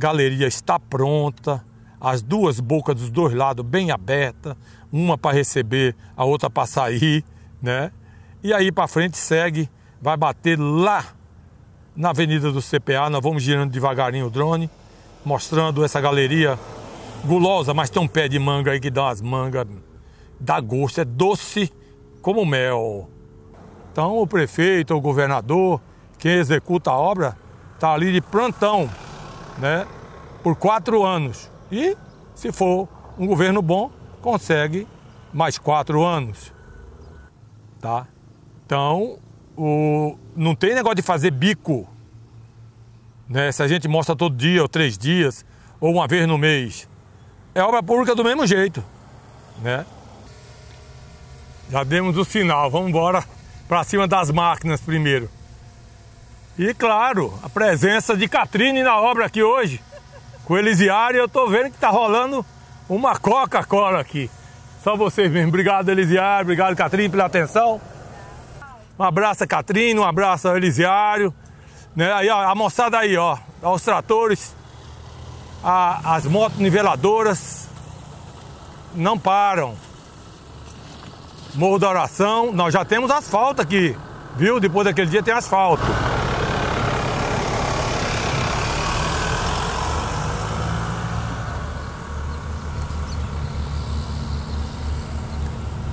galeria está pronta, as duas bocas dos dois lados bem abertas, uma para receber, a outra para sair, né? E aí para frente segue, vai bater lá na avenida do CPA, nós vamos girando devagarinho o drone, mostrando essa galeria gulosa, mas tem um pé de manga aí que dá umas mangas, dá gosto, é doce como mel. Então o prefeito, o governador, quem executa a obra, está ali de plantão né, por quatro anos. E, se for um governo bom, consegue mais quatro anos. Tá? Então, o, não tem negócio de fazer bico. Né? Se a gente mostra todo dia, ou três dias, ou uma vez no mês. É obra pública do mesmo jeito. Né? Já demos o sinal, vamos embora para cima das máquinas primeiro. E claro, a presença de Catrine na obra aqui hoje, com Elisiário, eu tô vendo que tá rolando uma Coca-Cola aqui. Só vocês mesmo. Obrigado, Elisiário, obrigado, Catrine, pela atenção. Um abraço a Catrine, um abraço ao Elisiário. Né? Aí, ó, a moçada aí, ó, os tratores, a, as motos niveladoras não param. Morro da Oração, nós já temos asfalto aqui, viu? Depois daquele dia tem asfalto.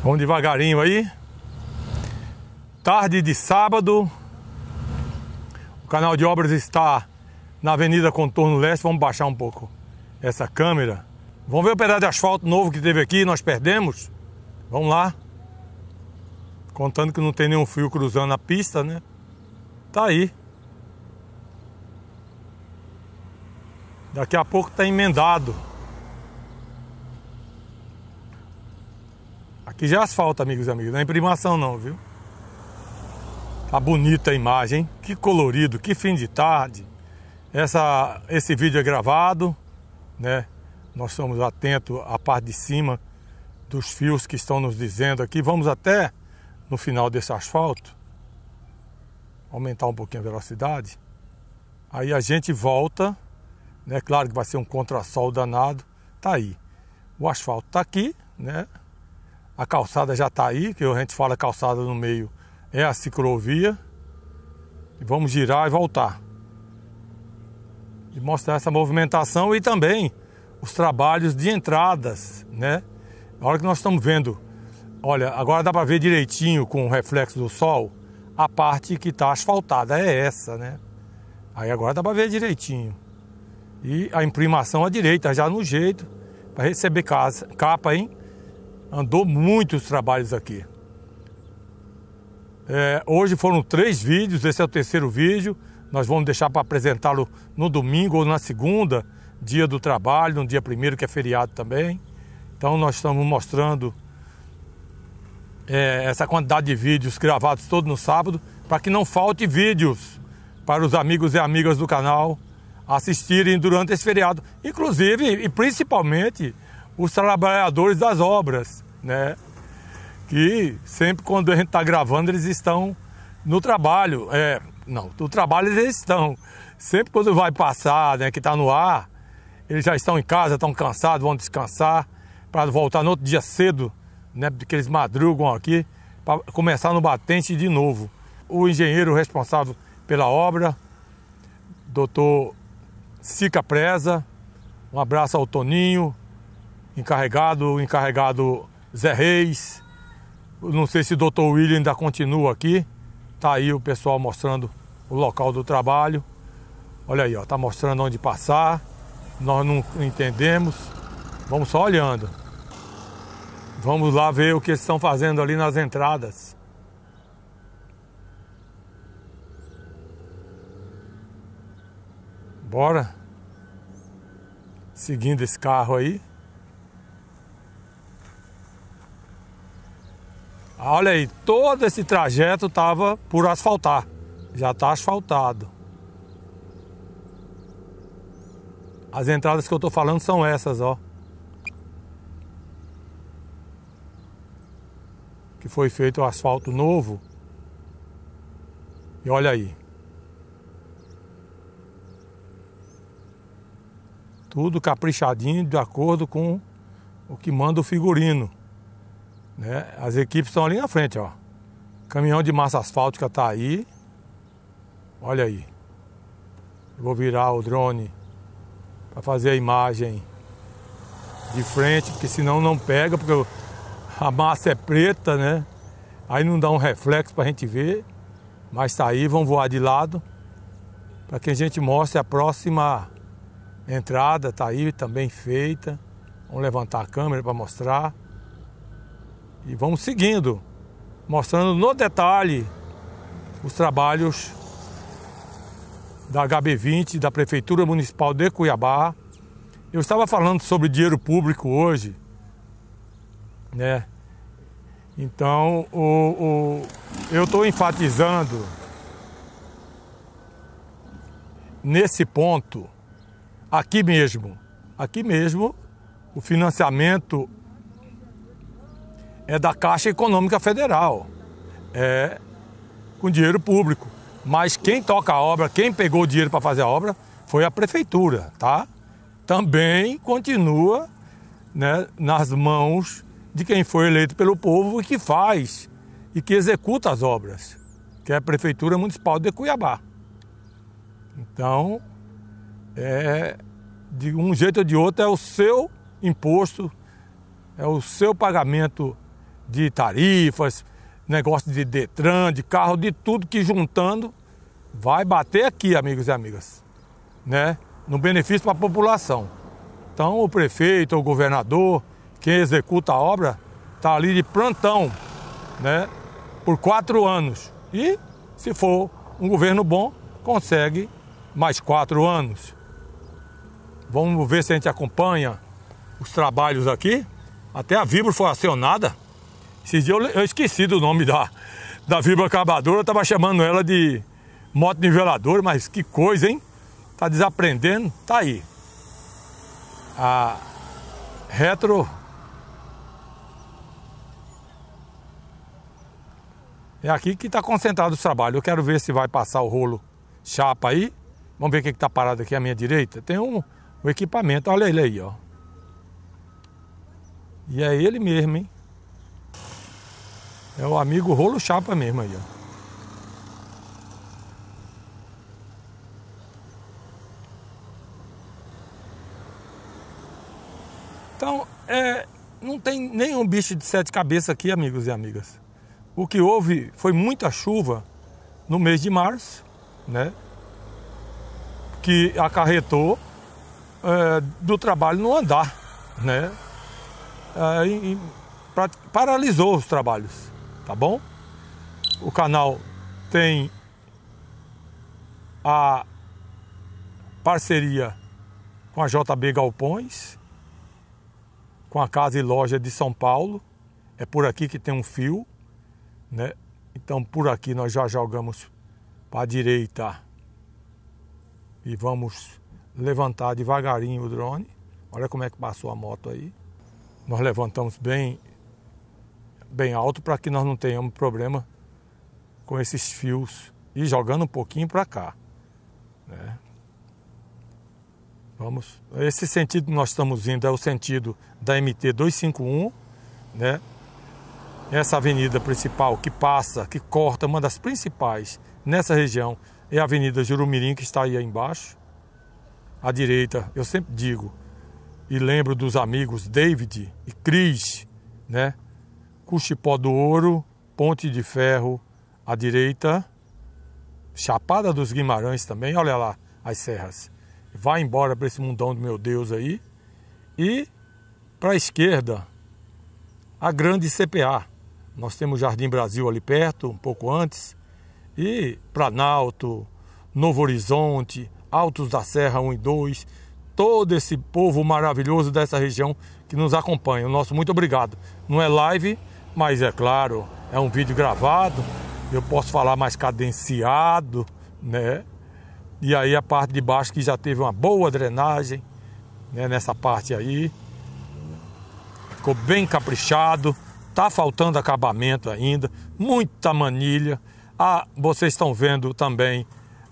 Vamos devagarinho aí. Tarde de sábado. O canal de obras está na Avenida Contorno Leste. Vamos baixar um pouco essa câmera. Vamos ver o pedaço de asfalto novo que teve aqui, nós perdemos. Vamos lá. Contando que não tem nenhum fio cruzando a pista, né? Tá aí. Daqui a pouco tá emendado. que já asfalta, amigos e amigas. Não é imprimação não, viu? Tá bonita a imagem, hein? que colorido, que fim de tarde. Essa, esse vídeo é gravado, né? Nós estamos atentos à parte de cima dos fios que estão nos dizendo aqui. Vamos até no final desse asfalto aumentar um pouquinho a velocidade. Aí a gente volta, né? Claro que vai ser um contrassol danado. Tá aí. O asfalto tá aqui, né? A calçada já está aí, que a gente fala calçada no meio, é a ciclovia. E vamos girar e voltar. E mostrar essa movimentação e também os trabalhos de entradas, né? Na hora que nós estamos vendo, olha, agora dá para ver direitinho com o reflexo do sol a parte que está asfaltada, é essa, né? Aí agora dá para ver direitinho. E a imprimação à direita, já no jeito, para receber casa, capa, hein? andou muitos trabalhos aqui. É, hoje foram três vídeos, esse é o terceiro vídeo. Nós vamos deixar para apresentá-lo no domingo ou na segunda, dia do trabalho, no dia primeiro que é feriado também. Então nós estamos mostrando é, essa quantidade de vídeos gravados todo no sábado, para que não falte vídeos para os amigos e amigas do canal assistirem durante esse feriado, inclusive e principalmente os trabalhadores das obras, né? Que sempre quando a gente está gravando eles estão no trabalho, é, não, no trabalho eles estão. Sempre quando vai passar, né, que está no ar, eles já estão em casa, estão cansados, vão descansar para voltar no outro dia cedo, né, porque eles madrugam aqui para começar no batente de novo. O engenheiro responsável pela obra, doutor Sica Preza, um abraço ao Toninho, encarregado, o encarregado Zé Reis. Não sei se o doutor William ainda continua aqui. Tá aí o pessoal mostrando o local do trabalho. Olha aí, ó, tá mostrando onde passar. Nós não entendemos. Vamos só olhando. Vamos lá ver o que eles estão fazendo ali nas entradas. Bora. Seguindo esse carro aí. Olha aí, todo esse trajeto estava por asfaltar. Já está asfaltado. As entradas que eu estou falando são essas, ó. Que foi feito o asfalto novo. E olha aí. Tudo caprichadinho de acordo com o que manda o figurino. Né? As equipes estão ali na frente, ó. Caminhão de massa asfáltica tá aí. Olha aí. Eu vou virar o drone para fazer a imagem de frente, porque senão não pega, porque a massa é preta, né? Aí não dá um reflexo para a gente ver. Mas tá aí, vão voar de lado para que a gente mostre a próxima entrada, tá aí também feita. Vamos levantar a câmera para mostrar. E vamos seguindo, mostrando no detalhe os trabalhos da HB20, da Prefeitura Municipal de Cuiabá. Eu estava falando sobre dinheiro público hoje, né? Então, o, o eu estou enfatizando nesse ponto, aqui mesmo, aqui mesmo, o financiamento é da Caixa Econômica Federal, é com dinheiro público. Mas quem toca a obra, quem pegou o dinheiro para fazer a obra, foi a prefeitura, tá? Também continua né, nas mãos de quem foi eleito pelo povo e que faz e que executa as obras, que é a Prefeitura Municipal de Cuiabá. Então, é, de um jeito ou de outro, é o seu imposto, é o seu pagamento de tarifas, negócio de Detran, de carro, de tudo que juntando vai bater aqui, amigos e amigas, né? No benefício para a população. Então, o prefeito, o governador, quem executa a obra, está ali de plantão, né? Por quatro anos. E, se for um governo bom, consegue mais quatro anos. Vamos ver se a gente acompanha os trabalhos aqui. Até a Vibro foi acionada. Esses dias eu, eu esqueci do nome da, da vibra acabadora, eu tava chamando ela de moto niveladora, mas que coisa, hein? Tá desaprendendo, tá aí. A retro. É aqui que está concentrado o trabalho. Eu quero ver se vai passar o rolo chapa aí. Vamos ver o que está parado aqui à minha direita. Tem um, um equipamento. Olha ele aí, ó. E é ele mesmo, hein? É o amigo rolo chapa mesmo aí, ó. Então, é, não tem nenhum bicho de sete cabeças aqui, amigos e amigas. O que houve foi muita chuva no mês de março, né? Que acarretou é, do trabalho não andar, né? É, e, e pra, paralisou os trabalhos tá bom? O canal tem a parceria com a JB Galpões, com a Casa e Loja de São Paulo. É por aqui que tem um fio, né? Então por aqui nós já jogamos para a direita e vamos levantar devagarinho o drone. Olha como é que passou a moto aí. Nós levantamos bem bem alto para que nós não tenhamos problema com esses fios e jogando um pouquinho para cá. Né? Vamos. Esse sentido que nós estamos indo é o sentido da MT 251, né? Essa avenida principal que passa, que corta, uma das principais nessa região é a Avenida Jurumirim, que está aí embaixo. À direita, eu sempre digo e lembro dos amigos David e Cris, né? Cuxipó do Ouro, Ponte de Ferro à direita, Chapada dos Guimarães também, olha lá as serras. Vai embora para esse mundão do meu Deus aí. E para a esquerda, a grande CPA. Nós temos Jardim Brasil ali perto, um pouco antes, e Planalto, Novo Horizonte, Altos da Serra 1 e 2, todo esse povo maravilhoso dessa região que nos acompanha. O nosso muito obrigado. Não é live, mas é claro, é um vídeo gravado, eu posso falar mais cadenciado, né? E aí a parte de baixo que já teve uma boa drenagem, né? nessa parte aí. Ficou bem caprichado, tá faltando acabamento ainda, muita manilha. Ah, vocês estão vendo também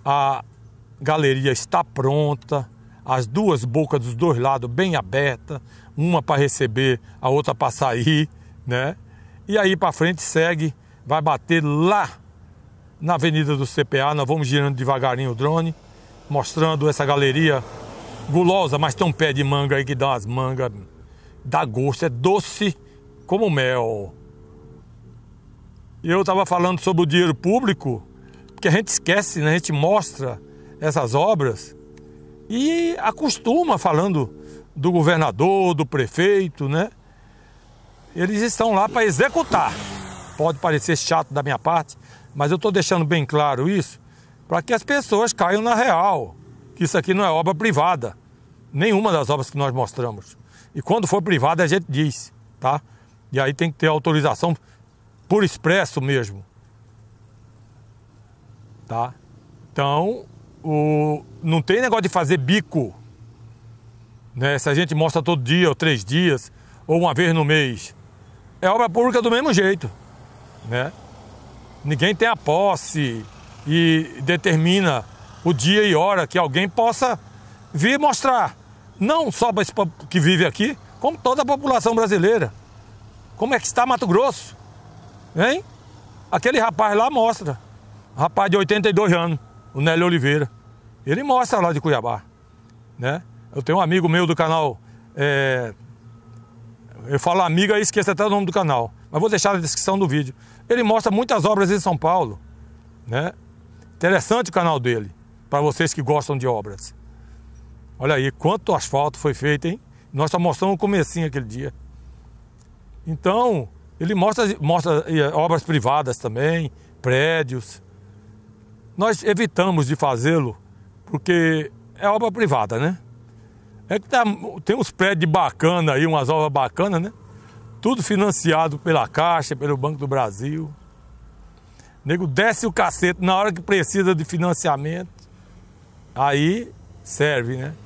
a galeria está pronta, as duas bocas dos dois lados bem abertas, uma para receber, a outra para sair, né? E aí para frente segue, vai bater lá na avenida do CPA. Nós vamos girando devagarinho o drone, mostrando essa galeria gulosa, mas tem um pé de manga aí que dá umas mangas, dá gosto, é doce como mel. Eu estava falando sobre o dinheiro público, porque a gente esquece, né? a gente mostra essas obras e acostuma falando do governador, do prefeito, né? Eles estão lá para executar. Pode parecer chato da minha parte, mas eu estou deixando bem claro isso para que as pessoas caiam na real. Que isso aqui não é obra privada. Nenhuma das obras que nós mostramos. E quando for privada, a gente diz, tá? E aí tem que ter autorização por expresso mesmo. Tá? Então, o... não tem negócio de fazer bico. Né? Se a gente mostra todo dia, ou três dias, ou uma vez no mês é obra pública do mesmo jeito. Né? Ninguém tem a posse e determina o dia e hora que alguém possa vir mostrar, não só para esse que vive aqui, como toda a população brasileira. Como é que está Mato Grosso? Hein? Aquele rapaz lá mostra. Rapaz de 82 anos, o Nélio Oliveira. Ele mostra lá de Cuiabá. Né? Eu tenho um amigo meu do canal é, eu falo amigo aí esqueço até o nome do canal, mas vou deixar na descrição do vídeo. Ele mostra muitas obras em São Paulo, né? Interessante o canal dele, para vocês que gostam de obras. Olha aí, quanto asfalto foi feito, hein? Nós só mostramos o comecinho aquele dia. Então, ele mostra, mostra eh, obras privadas também, prédios. Nós evitamos de fazê-lo, porque é obra privada, né? É que tá, tem uns prédios bacanas aí, umas obras bacanas, né? Tudo financiado pela Caixa, pelo Banco do Brasil. nego desce o cacete na hora que precisa de financiamento. Aí serve, né?